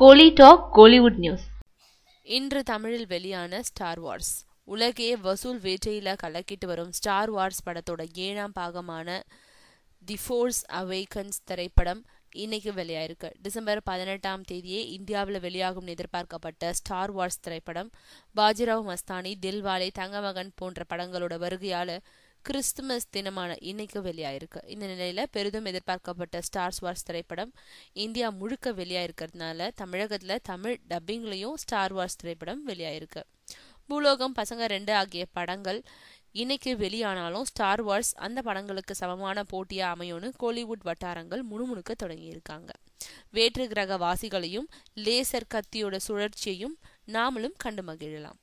கோலி talk Kollywood news இன்று தமிழில் வெளியான ஸ்டார் வார்ஸ் உலகே வசூல் வேட்டையில கலக்கிட்டு வரும் ஸ்டார் வார்ஸ் படத்தோட ஏழாம் பாகமான தி ஃபோர்ஸ் அவேகன்ஸ் திரைப்படம் இன்னைக்கு வெளியாயிருக்கு டிசம்பர் பதினெட்டாம் தேதியே இந்தியாவில் வெளியாகும் எதிர்பார்க்கப்பட்ட ஸ்டார் வார்ஸ் திரைப்படம் பாஜிராவ் மஸ்தானி தில்வாலே தங்கமகன் போன்ற படங்களோட வருகையால் கிறிஸ்துமஸ் தினமான இன்னைக்கு வெளியாயிருக்கு இந்த நிலையில பெரிதும் எதிர்பார்க்கப்பட்ட ஸ்டார் வார்ஸ் திரைப்படம் இந்தியா முழுக்க வெளியாயிருக்கிறதுனால தமிழகத்துல தமிழ் டப்பிங்லயும் ஸ்டார் வார்ஸ் திரைப்படம் வெளியாயிருக்கு பூலோகம் பசங்க ரெண்டு ஆகிய படங்கள் இன்னைக்கு வெளியானாலும் ஸ்டார் வார்ஸ் அந்த படங்களுக்கு சமமான போட்டியா அமையும்னு கோலிவுட் வட்டாரங்கள் முணுமுணுக்க தொடங்கியிருக்காங்க வேற்று கிரக வாசிகளையும் லேசர் கத்தியோட சுழற்சியையும் நாமளும் கண்டு மகிழலாம்